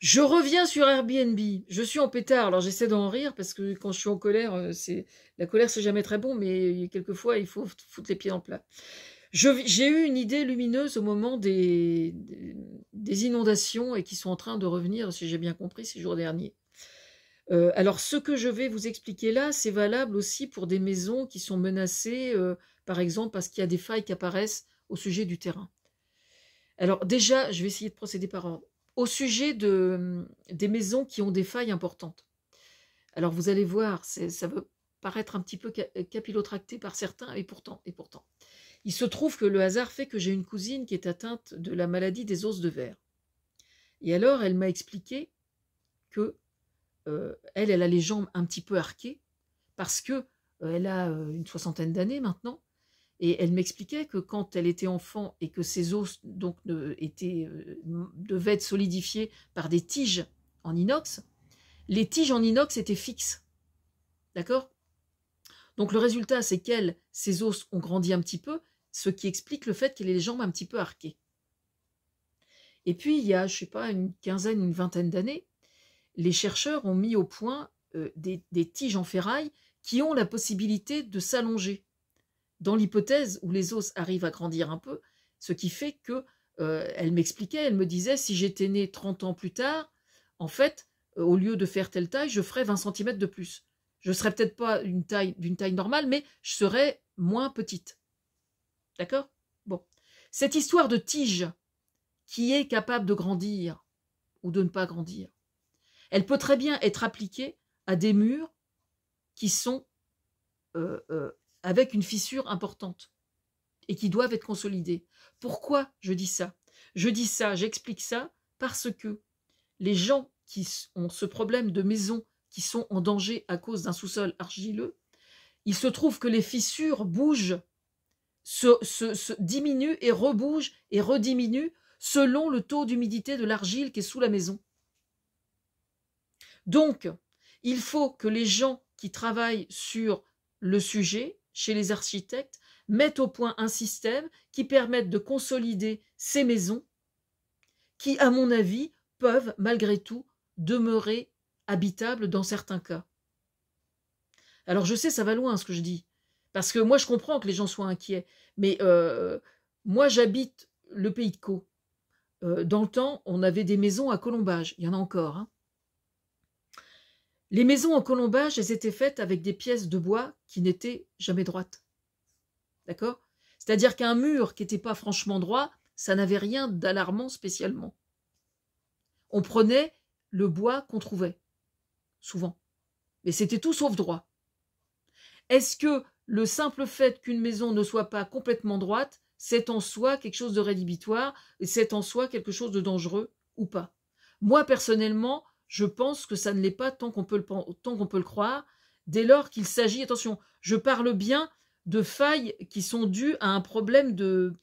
Je reviens sur Airbnb. Je suis en pétard, alors j'essaie d'en rire parce que quand je suis en colère, euh, c'est la colère c'est jamais très bon, mais quelquefois il faut foutre les pieds en plat. J'ai eu une idée lumineuse au moment des, inondations et qui sont en train de revenir, si j'ai bien compris, ces jours derniers. Euh, alors ce que je vais vous expliquer là, c'est valable aussi pour des maisons qui sont menacées, euh, par exemple parce qu'il y a des failles qui apparaissent au sujet du terrain. Alors déjà, je vais essayer de procéder par ordre au sujet mm, des maisons qui ont des failles importantes. Alors vous allez voir, ça peut paraître un petit peu euh, capillotracté par certains, et pourtant, et pourtant. Il se trouve que le hasard fait que j'ai une cousine qui est atteinte de la maladie des os de verre. Et alors, elle m'a expliqué que euh, elle, elle a les jambes un petit peu arquées parce que euh, elle a une soixantaine d'années maintenant et elle m'expliquait que quand elle était enfant et que ses os donc euh, devaient être solidifiés par des tiges en inox, les tiges en inox étaient fixes. D'accord Donc le résultat, c'est qu'elle, ses os ont grandi un petit peu, ce qui explique le fait qu'elle ait les jambes un petit peu arquées. Et puis, il y a, je sais pas, une quinzaine, une vingtaine d'années, les chercheurs ont mis au point euh, des tiges en ferraille qui ont la possibilité de s'allonger dans l'hypothèse où les os arrivent à grandir un peu, ce qui fait que euh, elle m'expliquait, elle me disait, si j'étais née 30 ans plus tard, en fait, euh, au lieu de faire telle taille, je ferais 20 cm de plus. Je serais peut-être pas d'une taille, normale, mais je serais moins petite. D'accord Bon. Cette histoire de tige qui est capable de grandir ou de ne pas grandir, elle peut très bien être appliquée à des murs qui sont euh, avec une fissure importante et qui doivent être consolidées. Pourquoi je dis ça Je dis ça, j'explique ça parce que les gens qui ont ce problème de maison, qui sont en danger à cause d'un sous-sol argileux, il se trouve que les fissures bougent, se, diminuent et rebougent et rediminuent selon le taux d'humidité de l'argile qui est sous la maison. Donc, il faut que les gens qui travaillent sur le sujet chez les architectes, mettent au point un système qui permette de consolider ces maisons qui, à mon avis, peuvent malgré tout demeurer habitables dans certains cas. Alors je sais, ça va loin ce que je dis, parce que moi je comprends que les gens soient inquiets, mais euh, moi j'habite le pays de Caux. Euh, dans le temps, on avait des maisons à colombage, il y en a encore. Hein. Les maisons en colombage, elles étaient faites avec des pièces de bois qui n'étaient jamais droites. D'accord C'est-à-dire qu'un mur qui n'était pas franchement droit, ça n'avait rien d'alarmant spécialement. On prenait le bois qu'on trouvait, souvent. Mais c'était tout sauf droit. Est-ce que le simple fait qu'une maison ne soit pas complètement droite, c'est en soi quelque chose de rédhibitoire, c'est en soi quelque chose de dangereux ou pas Moi, personnellement, je pense que ça ne l'est pas tant qu'on peut, le croire, dès lors qu'il s'agit, attention, je parle bien de failles qui sont dues à un problème de,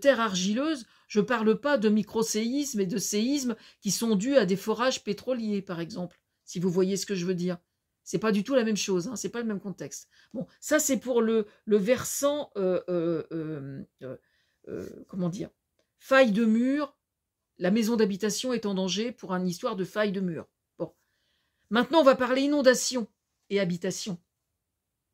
terre argileuse, je ne parle pas de microséismes et de séismes qui sont dus à des forages pétroliers, par exemple, si vous voyez ce que je veux dire. C'est pas du tout la même chose, Ce hein, c'est pas le même contexte. Bon, ça c'est pour le, versant, euh, euh, euh, comment dire, faille de mur, la maison d'habitation est en danger pour une histoire de faille de mur. Bon. Maintenant, on va parler inondation et habitation.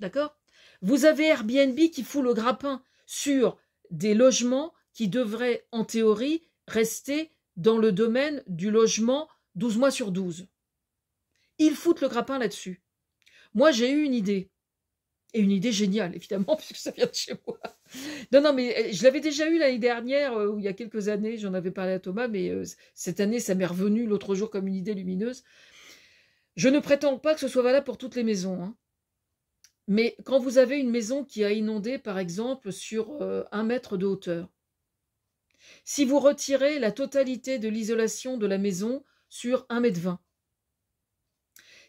D'accord Vous avez Airbnb qui fout le grappin sur des logements qui devraient, en théorie, rester dans le domaine du logement 12 mois sur 12. Ils foutent le grappin là-dessus. Moi, j'ai eu une idée. Et une idée géniale, évidemment, puisque ça vient de chez moi. Non, non, mais euh, je l'avais déjà eu l'année dernière, euh, ou il y a quelques années, j'en avais parlé à Thomas, mais euh, cette année, ça m'est revenu l'autre jour comme une idée lumineuse. Je ne prétends pas que ce soit valable pour toutes les maisons. Hein. Mais quand vous avez une maison qui a inondé, par exemple, sur un mètre de hauteur, si vous retirez la totalité de l'isolation de la maison sur un mètre vingt,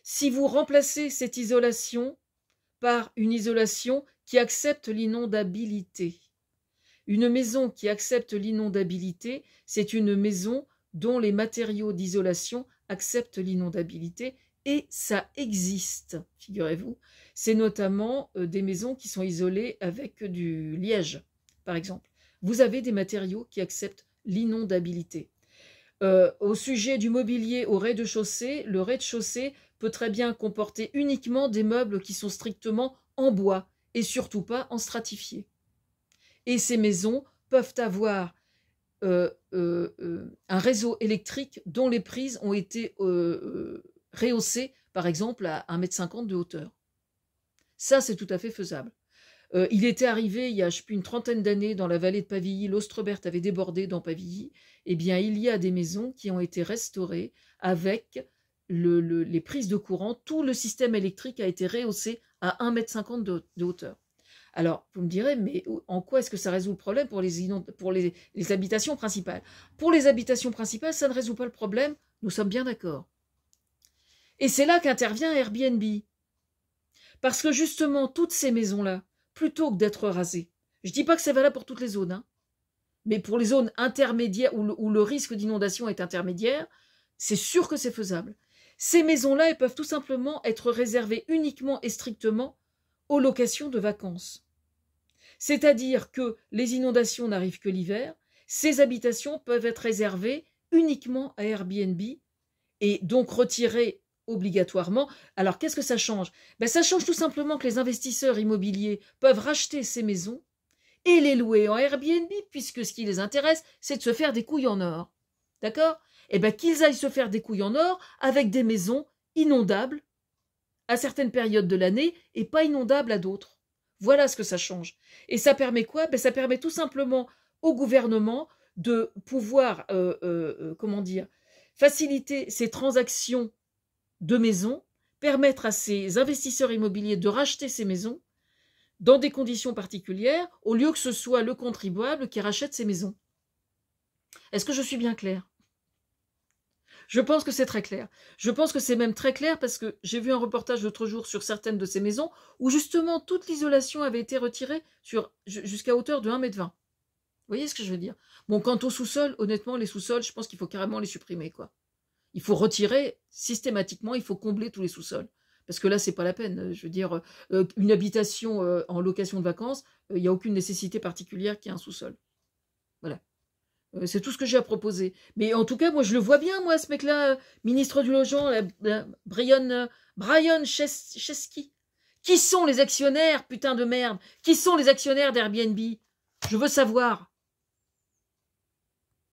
si vous remplacez cette isolation par une isolation qui accepte l'inondabilité. Une maison qui accepte l'inondabilité, c'est une maison dont les matériaux d'isolation acceptent l'inondabilité et ça existe, figurez-vous. C'est notamment euh, des maisons qui sont isolées avec du liège, par exemple. Vous avez des matériaux qui acceptent l'inondabilité. Euh, au sujet du mobilier au rez-de-chaussée, le rez-de-chaussée peut très bien comporter uniquement des meubles qui sont strictement en bois et surtout pas en stratifié. Et ces maisons peuvent avoir euh, euh, euh, un réseau électrique dont les prises ont été rehaussées, par exemple, à 1,50 m de hauteur. Ça, c'est tout à fait faisable. il était arrivé il y a je sais plus, une trentaine d'années dans la vallée de Pavilly, l'Ostrebert avait débordé dans Pavilly. Eh bien, il y a des maisons qui ont été restaurées avec les prises de courant, tout le système électrique a été rehaussé à 1,50 m de, de hauteur. Alors, vous me direz, mais en quoi est-ce que ça résout le problème pour, les, pour les, habitations principales Pour les habitations principales, ça ne résout pas le problème, nous sommes bien d'accord. Et c'est là qu'intervient Airbnb. Parce que justement, toutes ces maisons-là, plutôt que d'être rasées, je ne dis pas que c'est valable pour toutes les zones, hein, mais pour les zones intermédiaires où le risque d'inondation est intermédiaire, c'est sûr que c'est faisable. Ces maisons-là, elles peuvent tout simplement être réservées uniquement et strictement aux locations de vacances. C'est-à-dire que les inondations n'arrivent que l'hiver, ces habitations peuvent être réservées uniquement à Airbnb et donc retirées obligatoirement. Alors qu'est-ce que ça change ben, Ça change tout simplement que les investisseurs immobiliers peuvent racheter ces maisons et les louer en Airbnb puisque ce qui les intéresse, c'est de se faire des couilles en or. D'accord eh ben, qu'ils aillent se faire des couilles en or avec des maisons inondables à certaines périodes de l'année et pas inondables à d'autres. Voilà ce que ça change. Et ça permet quoi ben, Ça permet tout simplement au gouvernement de pouvoir, euh, euh, euh, comment dire, faciliter ces transactions de maisons, permettre à ces investisseurs immobiliers de racheter ces maisons dans des conditions particulières, au lieu que ce soit le contribuable qui rachète ces maisons. Est-ce que je suis bien claire je pense que c'est très clair. Je pense que c'est même très clair parce que j'ai vu un reportage l'autre jour sur certaines de ces maisons où justement toute l'isolation avait été retirée jusqu'à hauteur de 1,20 m Vous voyez ce que je veux dire Bon, quant au sous-sol, honnêtement, les sous-sols, je pense qu'il faut carrément les supprimer, quoi. Il faut retirer systématiquement, il faut combler tous les sous-sols. Parce que là, c'est pas la peine. Euh, je veux dire, euh, euh, une habitation en location de vacances, il n'y a aucune nécessité particulière qu'il y ait un sous-sol. Voilà. Euh, c'est tout ce que j'ai à proposer. Mais en tout cas, moi, je le vois bien, moi, ce mec-là, euh, ministre du Logement, Brian, euh, Brian Chesky. Qui sont les actionnaires, putain de merde Qui sont les actionnaires d'Airbnb Je veux savoir.